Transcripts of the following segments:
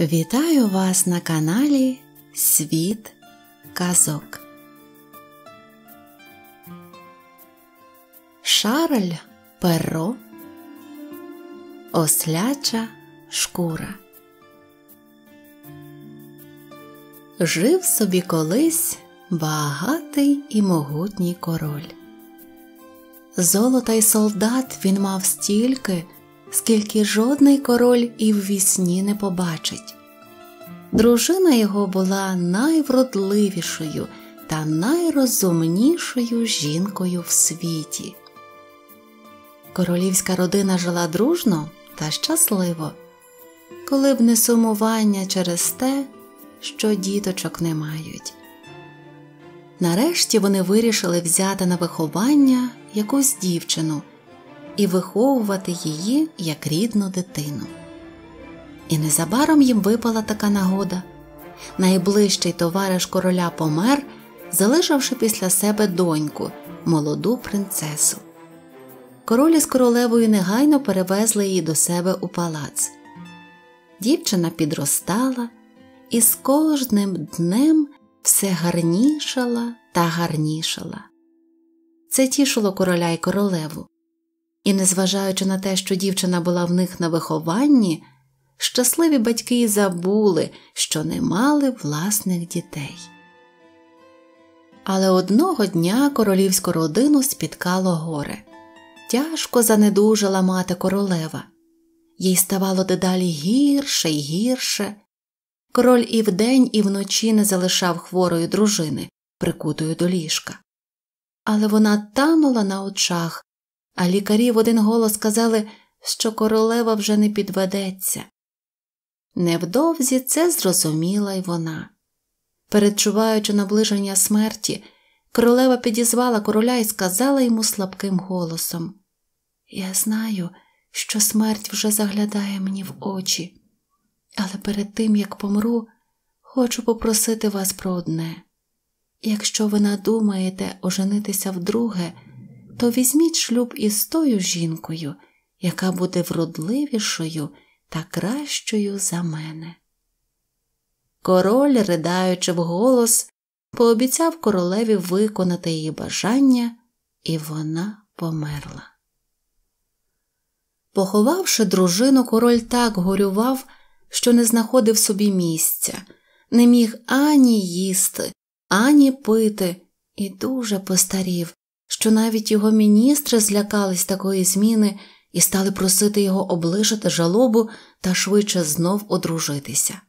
Вітаю вас на каналі Світ Казок. Шарль Перо Осляча шкура. Жив собі колись багатий і могутній король. Золота й солдат він мав стільки скільки жодний король і ввісні не побачить. Дружина його була найвродливішою та найрозумнішою жінкою в світі. Королівська родина жила дружно та щасливо, коли б не сумування через те, що діточок не мають. Нарешті вони вирішили взяти на виховання якусь дівчину, і виховувати її як рідну дитину. І незабаром їм випала така нагода. Найближчий товариш короля помер, залишивши після себе доньку, молоду принцесу. Король із королевою негайно перевезли її до себе у палац. Дівчина підростала і з кожним днем все гарнішала та гарнішала. Це тішило короля й королеву, і, незважаючи на те, що дівчина була в них на вихованні, щасливі батьки й забули, що не мали власних дітей. Але одного дня королівську родину спіткало горе. Тяжко занедужала мати королева, їй ставало дедалі гірше й гірше. Король і вдень, і вночі не залишав хворої дружини, прикутою до ліжка. Але вона танула на очах, а лікарі в один голос сказали, що королева вже не підведеться. Невдовзі це зрозуміла й вона. Передчуваючи наближення смерті, королева підізвала короля і сказала йому слабким голосом Я знаю, що смерть вже заглядає мені в очі, але перед тим як помру, хочу попросити вас про одне. Якщо ви надумаєте оженитися вдруге, то візьміть шлюб із тою жінкою, яка буде вродливішою та кращою за мене. Король, ридаючи вголос, пообіцяв королеві виконати її бажання, і вона померла. Поховавши дружину, король так горював, що не знаходив собі місця, не міг ані їсти, ані пити, і дуже постарів, що навіть його міністри злякались такої зміни і стали просити його облишити жалобу та швидше знов одружитися.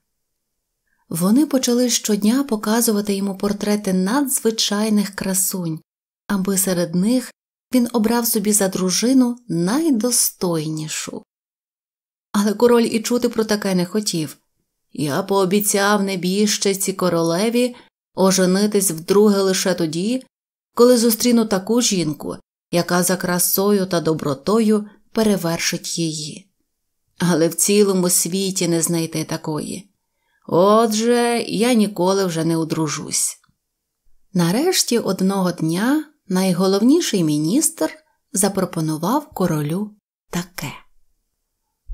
Вони почали щодня показувати йому портрети надзвичайних красунь, аби серед них він обрав собі за дружину найдостойнішу. Але король і чути про таке не хотів. Я пообіцяв небіжчиці королеві оженитись вдруге лише тоді, коли зустріну таку жінку, яка за красою та добротою перевершить її. Але в цілому світі не знайти такої. Отже, я ніколи вже не одружусь. Нарешті одного дня найголовніший міністр запропонував королю таке.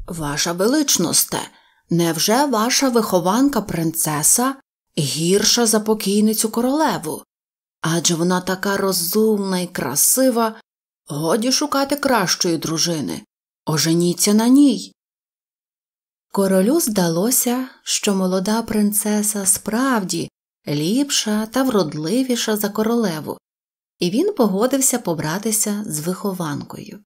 Ваша величносте, невже ваша вихованка принцеса гірша за покійницю королеву? адже вона така розумна і красива, годі шукати кращої дружини. Оженіться на ній. Королю здалося, що молода принцеса справді ліпша та вродливіша за королеву, і він погодився побратися з вихованкою.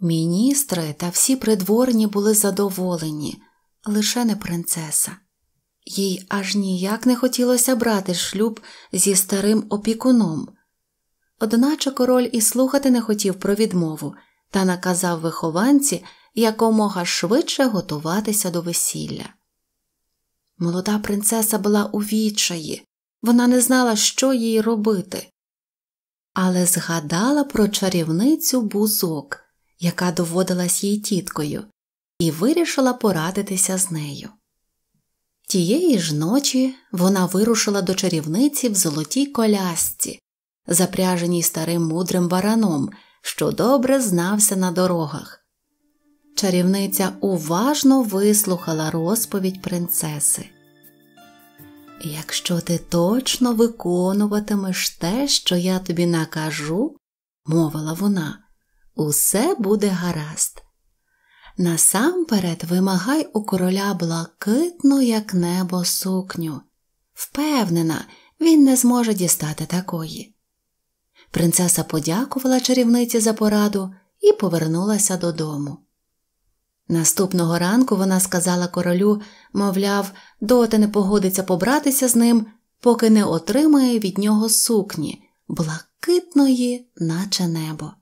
Міністри та всі придворні були задоволені, лише не принцеса. Їй аж ніяк не хотілося брати шлюб зі старим опікуном. Одначе король і слухати не хотів про відмову та наказав вихованці якомога швидше готуватися до весілля. Молода принцеса була у вічаї, вона не знала, що їй робити, але згадала про чарівницю бузок, яка доводилась їй тіткою, і вирішила порадитися з нею. Тієї ж ночі вона вирушила до чарівниці в золотій колясці, запряженій старим мудрим бараном, що добре знався на дорогах. Чарівниця уважно вислухала розповідь принцеси. Якщо ти точно виконуватимеш те, що я тобі накажу, мовила вона, усе буде гаразд. Насамперед вимагай у короля блакитну, як небо, сукню. Впевнена, він не зможе дістати такої. Принцеса подякувала чарівниці за пораду і повернулася додому. Наступного ранку вона сказала королю, мовляв, доти не погодиться побратися з ним, поки не отримає від нього сукні, блакитної, наче небо.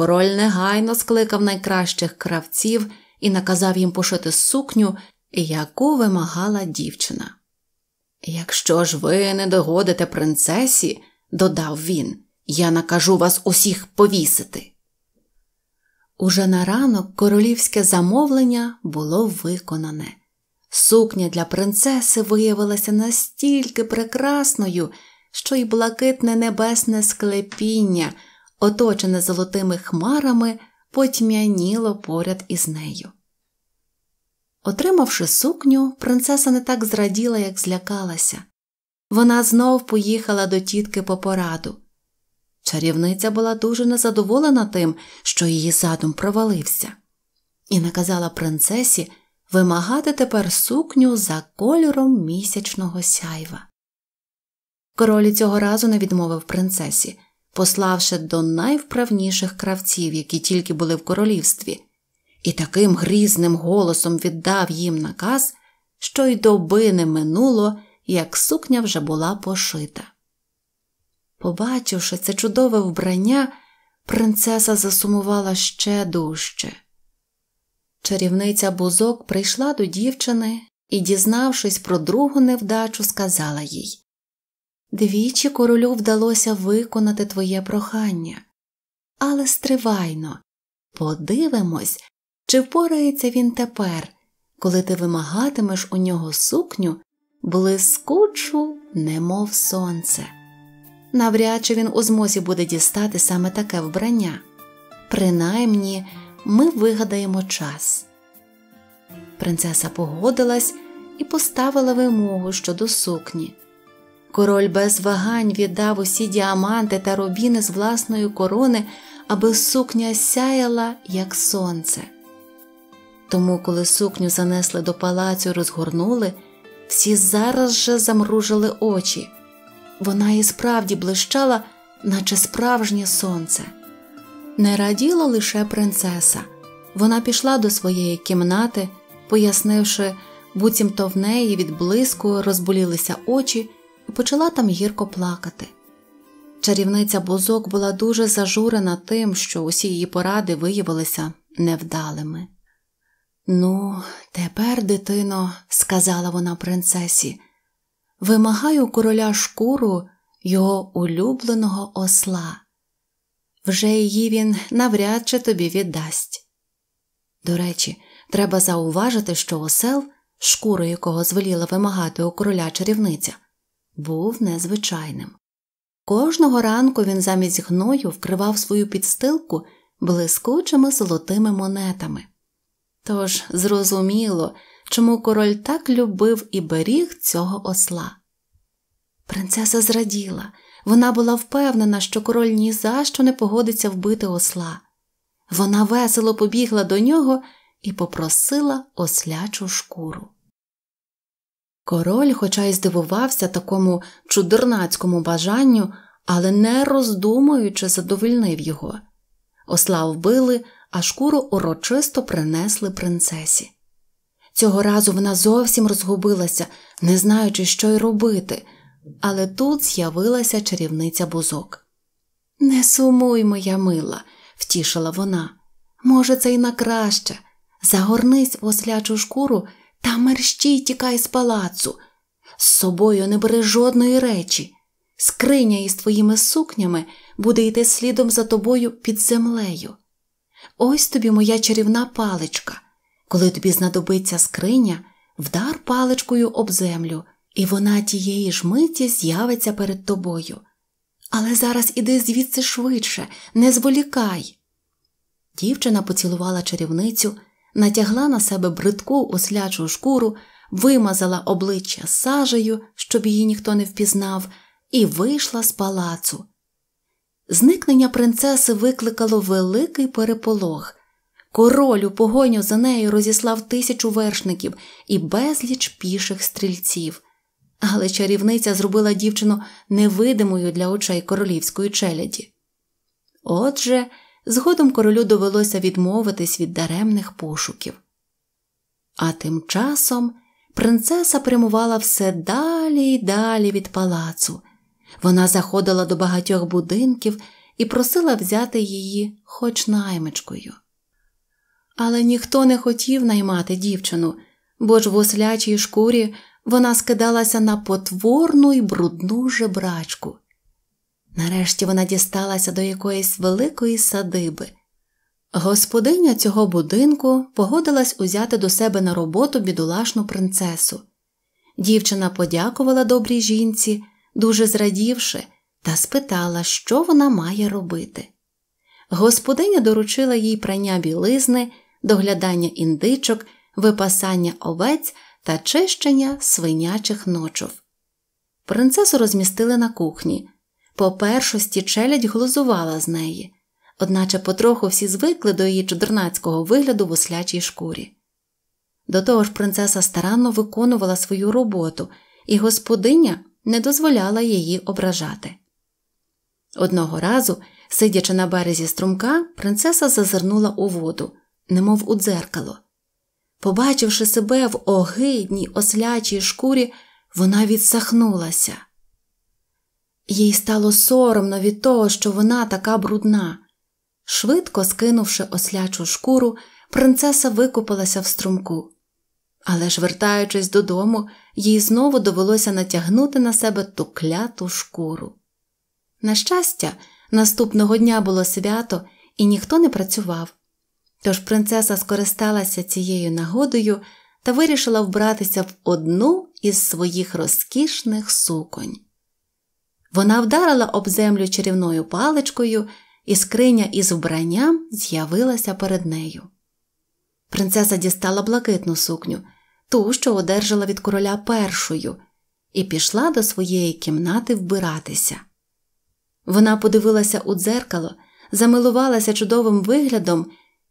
Король негайно скликав найкращих кравців і наказав їм пошити сукню, яку вимагала дівчина. Якщо ж ви не догодите принцесі, додав він, я накажу вас усіх повісити. Уже на ранок королівське замовлення було виконане. Сукня для принцеси виявилася настільки прекрасною, що й блакитне небесне склепіння – оточене золотими хмарами, потьмяніло поряд із нею. Отримавши сукню, принцеса не так зраділа, як злякалася. Вона знов поїхала до тітки по пораду. Чарівниця була дуже незадоволена тим, що її задум провалився, і наказала принцесі вимагати тепер сукню за кольором місячного сяйва. Король цього разу не відмовив принцесі пославши до найвправніших кравців, які тільки були в королівстві, і таким грізним голосом віддав їм наказ, що й доби не минуло, як сукня вже була пошита. Побачивши це чудове вбрання, принцеса засумувала ще дужче. Чарівниця бузок прийшла до дівчини і, дізнавшись про другу невдачу, сказала їй Двічі королю вдалося виконати твоє прохання, але стривайно, подивимось, чи впорається він тепер, коли ти вимагатимеш у нього сукню, блискучу, немов сонце. Навряд чи він у змозі буде дістати саме таке вбрання. Принаймні, ми вигадаємо час. Принцеса погодилась і поставила вимогу щодо сукні. Король без вагань віддав усі діаманти та рубіни з власної корони, аби сукня сяяла, як сонце. Тому, коли сукню занесли до палацю, розгорнули, всі зараз же замружили очі. Вона і справді блищала, наче справжнє сонце. Не раділа лише принцеса. Вона пішла до своєї кімнати, пояснивши, буцімто в неї від блиску розболілися очі і почала там гірко плакати. Чарівниця бузок була дуже зажурена тим, що усі її поради виявилися невдалими. Ну, тепер, дитино, сказала вона принцесі, вимагаю короля шкуру його улюбленого осла. Вже її він навряд чи тобі віддасть. До речі, треба зауважити, що осел, шкуру якого звеліла вимагати у короля чарівниця, був незвичайним. Кожного ранку він замість гною вкривав свою підстилку блискучими золотими монетами. Тож зрозуміло, чому король так любив і беріг цього осла. Принцеса зраділа, вона була впевнена, що король ні за що не погодиться вбити осла. Вона весело побігла до нього і попросила ослячу шкуру. Король, хоча й здивувався такому чудернацькому бажанню, але не роздумуючи, задовольнив його. Осла вбили, а шкуру урочисто принесли принцесі. Цього разу вона зовсім розгубилася, не знаючи, що й робити, але тут з'явилася чарівниця бузок. Не сумуй, моя мила, втішила вона. Може, це й на краще. Загорнись в ослячу шкуру та мерщій тікай з палацу. З собою не бери жодної речі. Скриня із твоїми сукнями буде йти слідом за тобою під землею. Ось тобі моя чарівна паличка. Коли тобі знадобиться скриня, вдар паличкою об землю, і вона тієї ж миті з'явиться перед тобою. Але зараз іди звідси швидше, не зволікай. Дівчина поцілувала чарівницю натягла на себе бридку ослячу шкуру, вимазала обличчя сажею, щоб її ніхто не впізнав, і вийшла з палацу. Зникнення принцеси викликало великий переполох. Король у погоню за нею розіслав тисячу вершників і безліч піших стрільців. Але чарівниця зробила дівчину невидимою для очей королівської челяді. Отже, Згодом королю довелося відмовитись від даремних пошуків. А тим часом принцеса прямувала все далі й далі від палацу. Вона заходила до багатьох будинків і просила взяти її хоч наймичкою. Але ніхто не хотів наймати дівчину, бо ж в ослячій шкурі вона скидалася на потворну й брудну жебрачку. Нарешті вона дісталася до якоїсь великої садиби. Господиня цього будинку погодилась узяти до себе на роботу бідолашну принцесу. Дівчина подякувала добрій жінці, дуже зрадівши, та спитала, що вона має робити. Господиня доручила їй прання білизни, доглядання індичок, випасання овець та чищення свинячих ночов. Принцесу розмістили на кухні. По першості челядь глузувала з неї, одначе потроху всі звикли до її чудернацького вигляду в ослячій шкурі. До того ж, принцеса старанно виконувала свою роботу, і господиня не дозволяла її ображати. Одного разу, сидячи на березі струмка, принцеса зазирнула у воду, немов у дзеркало. Побачивши себе в огидній ослячій шкурі, вона відсахнулася. Їй стало соромно від того, що вона така брудна. Швидко скинувши ослячу шкуру, принцеса викупалася в струмку. Але ж, вертаючись додому, їй знову довелося натягнути на себе ту кляту шкуру. На щастя, наступного дня було свято, і ніхто не працював. Тож принцеса скористалася цією нагодою та вирішила вбратися в одну із своїх розкішних суконь. Вона вдарила об землю чарівною паличкою, і скриня із вбранням з'явилася перед нею. Принцеса дістала блакитну сукню, ту, що одержала від короля першою, і пішла до своєї кімнати вбиратися. Вона подивилася у дзеркало, замилувалася чудовим виглядом,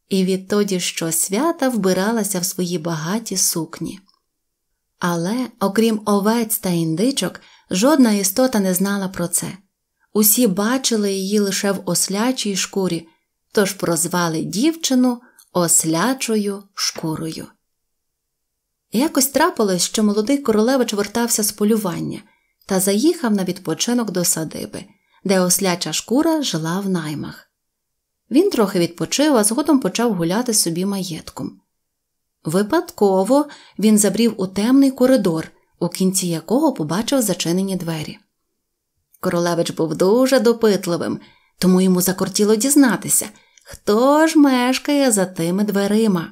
і відтоді що свята вбиралася в свої багаті сукні. Але, окрім овець та індичок, Жодна істота не знала про це. Усі бачили її лише в ослячій шкурі, тож прозвали дівчину ослячою шкурою. Якось трапилось, що молодий королевич вертався з полювання та заїхав на відпочинок до садиби, де осляча шкура жила в наймах. Він трохи відпочив, а згодом почав гуляти собі маєтком. Випадково він забрів у темний коридор у кінці якого побачив зачинені двері. Королевич був дуже допитливим, тому йому закортіло дізнатися, хто ж мешкає за тими дверима.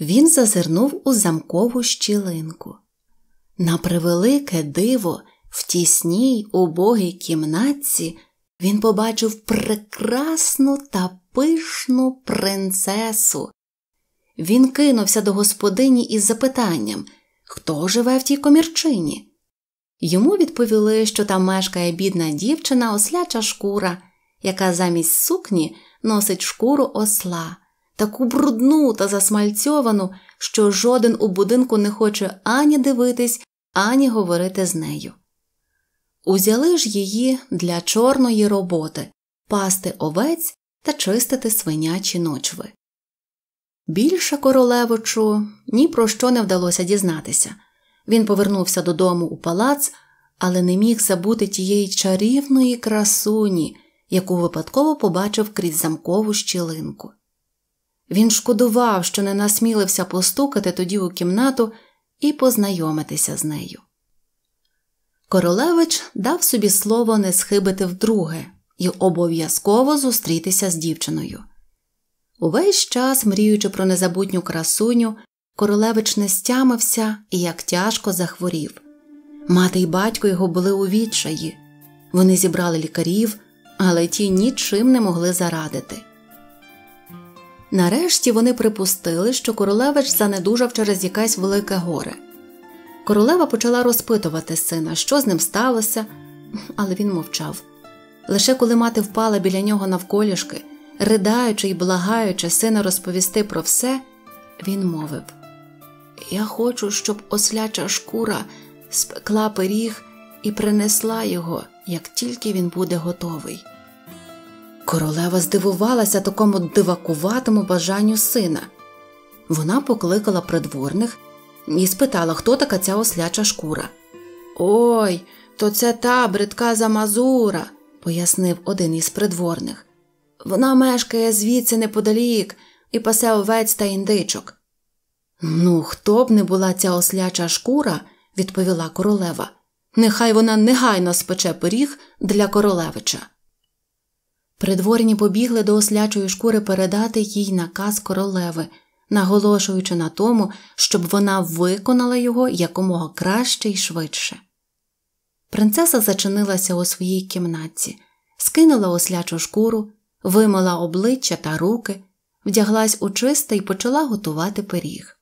Він зазирнув у замкову щілинку. На превелике диво, в тісній убогій кімнатці він побачив прекрасну та пишну принцесу. Він кинувся до господині із запитанням, хто живе в тій комірчині. Йому відповіли, що там мешкає бідна дівчина осляча шкура, яка замість сукні носить шкуру осла, таку брудну та засмальцьовану, що жоден у будинку не хоче ані дивитись, ані говорити з нею. Узяли ж її для чорної роботи пасти овець та чистити свинячі ночви. Більше королевичу ні про що не вдалося дізнатися. Він повернувся додому у палац, але не міг забути тієї чарівної красуні, яку випадково побачив крізь замкову щілинку. Він шкодував, що не насмілився постукати тоді у кімнату і познайомитися з нею. Королевич дав собі слово не схибити вдруге і обов'язково зустрітися з дівчиною. Увесь час, мріючи про незабутню красуню, королевич не стямився і як тяжко захворів. Мати й батько його були у відчаї. Вони зібрали лікарів, але ті нічим не могли зарадити. Нарешті вони припустили, що королевич занедужав через якесь велике горе. Королева почала розпитувати сина, що з ним сталося, але він мовчав. Лише коли мати впала біля нього навколішки ридаючи й благаючи сина розповісти про все, він мовив: Я хочу, щоб осляча шкура спекла пиріг і принесла його, як тільки він буде готовий. Королева здивувалася такому дивакуватому бажанню сина. Вона покликала придворних і спитала, хто така ця осляча шкура. Ой, то це та бридка замазура, пояснив один із придворних. Вона мешкає звідси неподалік і пасе овець та індичок. Ну, хто б не була ця осляча шкура, відповіла королева. Нехай вона негайно спече пиріг для королевича. Придворні побігли до ослячої шкури передати їй наказ королеви, наголошуючи на тому, щоб вона виконала його якомога краще і швидше. Принцеса зачинилася у своїй кімнатці, скинула ослячу шкуру, вимила обличчя та руки, вдяглась у чисте і почала готувати пиріг.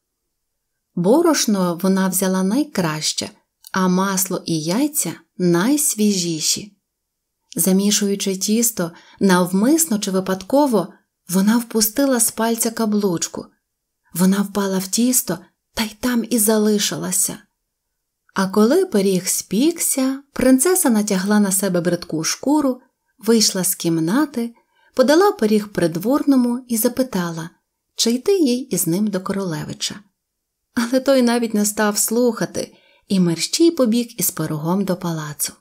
Борошно вона взяла найкраще, а масло і яйця найсвіжіші. Замішуючи тісто, навмисно чи випадково, вона впустила з пальця каблучку. Вона впала в тісто та й там і залишилася. А коли пиріг спікся, принцеса натягла на себе бридку шкуру, вийшла з кімнати подала пиріг придворному і запитала, чи йти їй із ним до королевича. Але той навіть не став слухати, і мерщій побіг із пирогом до палацу.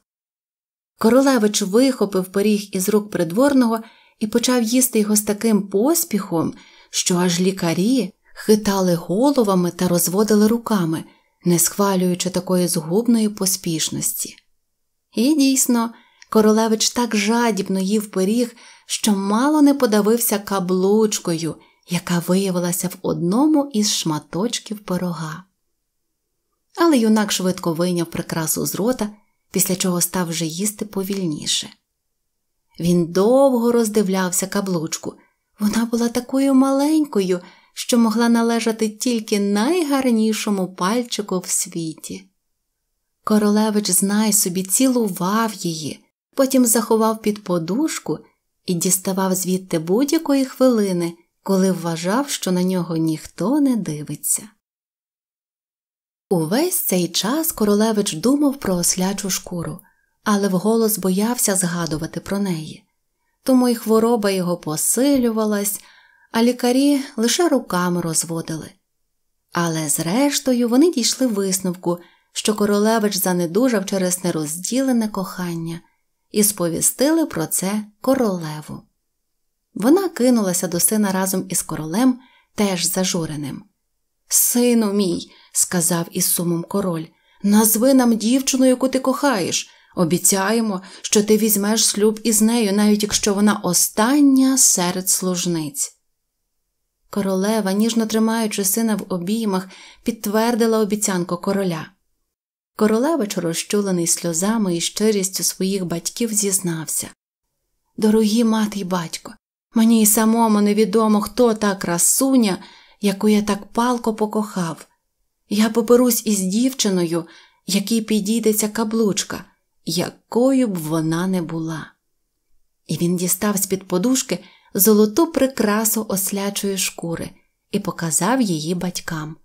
Королевич вихопив пиріг із рук придворного і почав їсти його з таким поспіхом, що аж лікарі хитали головами та розводили руками, не схвалюючи такої згубної поспішності. І дійсно, королевич так жадібно їв пиріг, що мало не подавився каблучкою, яка виявилася в одному із шматочків порога. Але юнак швидко вийняв прикрасу з рота, після чого став вже їсти повільніше. Він довго роздивлявся каблучку. Вона була такою маленькою, що могла належати тільки найгарнішому пальчику в світі. Королевич знай собі цілував її, потім заховав під подушку і діставав звідти будь-якої хвилини, коли вважав, що на нього ніхто не дивиться. Увесь цей час королевич думав про ослячу шкуру, але вголос боявся згадувати про неї. Тому й хвороба його посилювалась, а лікарі лише руками розводили. Але зрештою вони дійшли висновку, що королевич занедужав через нерозділене кохання і сповістили про це королеву. Вона кинулася до сина разом із королем, теж зажуреним. Сину мій, сказав із сумом король, назви нам дівчину, яку ти кохаєш. Обіцяємо, що ти візьмеш слюб із нею, навіть якщо вона остання серед служниць. Королева, ніжно тримаючи сина в обіймах, підтвердила обіцянку короля. Королевич, розчулений сльозами і щирістю своїх батьків, зізнався Дорогі мати й батько, мені й самому невідомо, хто та красуня, яку я так палко покохав. Я поберусь із дівчиною, якій підійдеться каблучка, якою б вона не була. І він дістав з під подушки золоту прикрасу ослячої шкури і показав її батькам.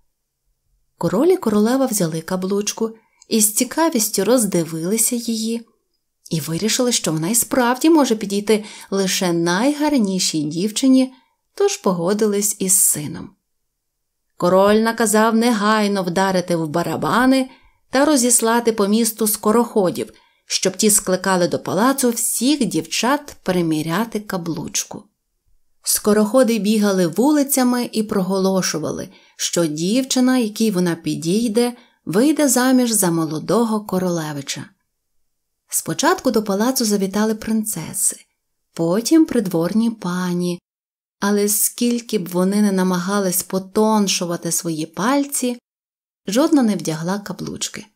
Король і королева взяли каблучку і з цікавістю роздивилися її і вирішили, що вона і справді може підійти лише найгарнішій дівчині, тож погодились із сином. Король наказав негайно вдарити в барабани та розіслати по місту скороходів, щоб ті скликали до палацу всіх дівчат приміряти каблучку. Скороходи бігали вулицями і проголошували, що дівчина, якій вона підійде, вийде заміж за молодого королевича. Спочатку до палацу завітали принцеси, потім придворні пані, але скільки б вони не намагались потоншувати свої пальці, жодна не вдягла каблучки.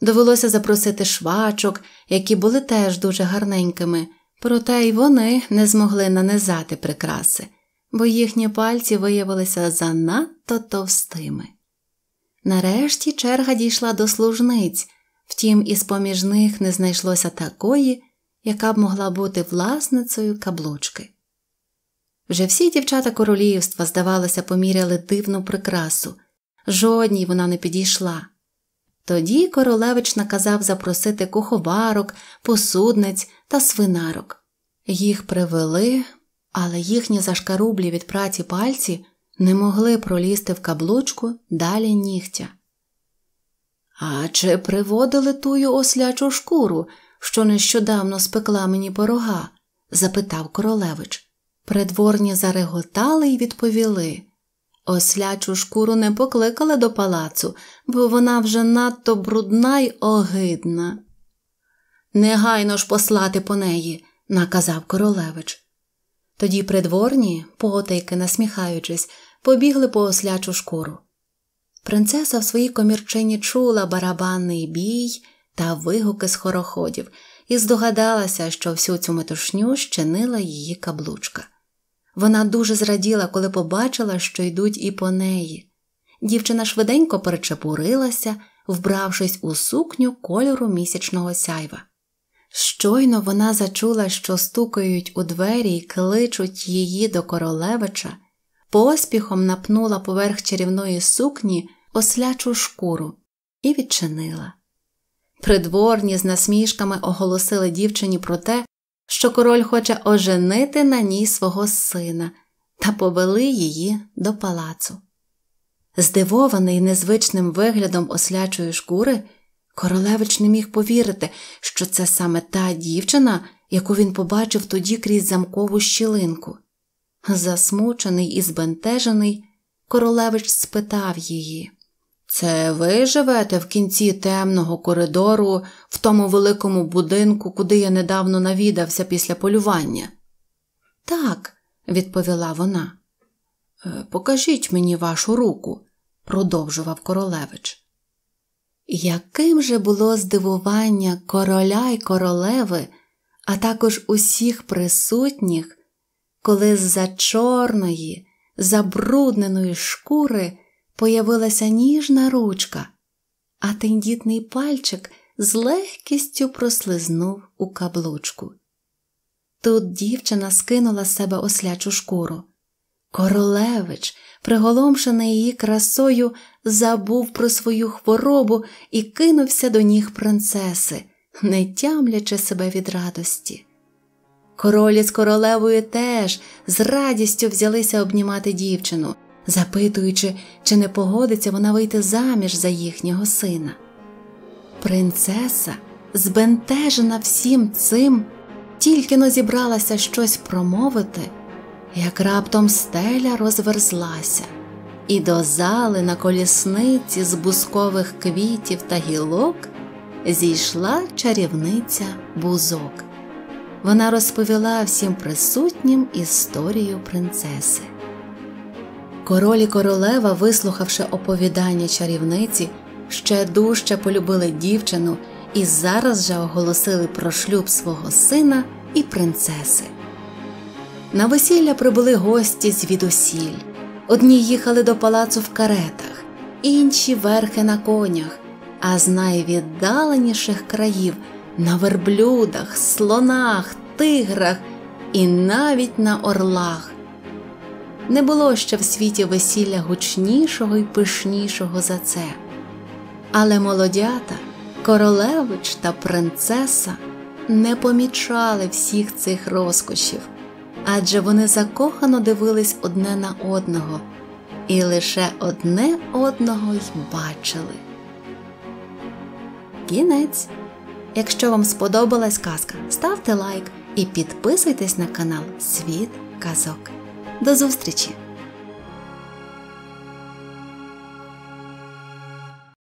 Довелося запросити швачок, які були теж дуже гарненькими, проте й вони не змогли нанизати прикраси, бо їхні пальці виявилися занадто товстими. Нарешті черга дійшла до служниць, втім, із поміж них не знайшлося такої, яка б могла бути власницею каблучки. Вже всі дівчата королівства, здавалося, поміряли дивну прикрасу, жодній вона не підійшла. Тоді королевич наказав запросити куховарок, посудниць та свинарок. Їх привели, але їхні зашкарублі від праці пальці не могли пролізти в каблучку далі нігтя. А чи приводили тую ослячу шкуру, що нещодавно спекла мені порога? запитав королевич. Придворні зареготали й відповіли. Ослячу шкуру не покликали до палацу, бо вона вже надто брудна й огидна. Негайно ж послати по неї, наказав королевич. Тоді придворні, потайки, насміхаючись, побігли по ослячу шкуру. Принцеса в своїй комірчині чула барабанний бій та вигуки з хороходів і здогадалася, що всю цю метушню щинила її каблучка. Вона дуже зраділа, коли побачила, що йдуть і по неї. Дівчина швиденько перечепурилася, вбравшись у сукню кольору місячного сяйва. Щойно вона зачула, що стукають у двері й кличуть її до королевича, поспіхом напнула поверх чарівної сукні ослячу шкуру і відчинила. Придворні з насмішками оголосили дівчині про те, що король хоче оженити на ній свого сина та повели її до палацу. Здивований незвичним виглядом ослячої шкури. Королевич не міг повірити, що це саме та дівчина, яку він побачив тоді крізь замкову щілинку. Засмучений і збентежений, королевич спитав її Це ви живете в кінці темного коридору, в тому великому будинку, куди я недавно навідався після полювання? Так, відповіла вона. «Е, Покажіть мені вашу руку, продовжував королевич яким же було здивування короля й королеви, а також усіх присутніх, коли з-за чорної, забрудненої шкури появилася ніжна ручка, а тендітний пальчик з легкістю прослизнув у каблучку. Тут дівчина скинула з себе ослячу шкуру. Королевич приголомшений її красою, забув про свою хворобу і кинувся до ніг принцеси, не тямлячи себе від радості. Королі з королевою теж з радістю взялися обнімати дівчину, запитуючи, чи не погодиться вона вийти заміж за їхнього сина. Принцеса, збентежена всім цим, тільки но зібралася щось промовити як раптом стеля розверзлася, і до зали на колісниці з бускових квітів та гілок зійшла чарівниця бузок. Вона розповіла всім присутнім історію принцеси. Король і королева, вислухавши оповідання чарівниці, ще дужче полюбили дівчину і зараз же оголосили про шлюб свого сина і принцеси. На весілля прибули гості звідусіль. Одні їхали до палацу в каретах, інші верхи на конях, а з найвіддаленіших країв на верблюдах, слонах, тиграх і навіть на орлах. Не було ще в світі весілля гучнішого й пишнішого за це. Але молодята, королевич та принцеса не помічали всіх цих розкошів адже вони закохано дивились одне на одного і лише одне одного й бачили. Кінець. Якщо вам сподобалась казка, ставте лайк і підписуйтесь на канал Світ Казок. До зустрічі!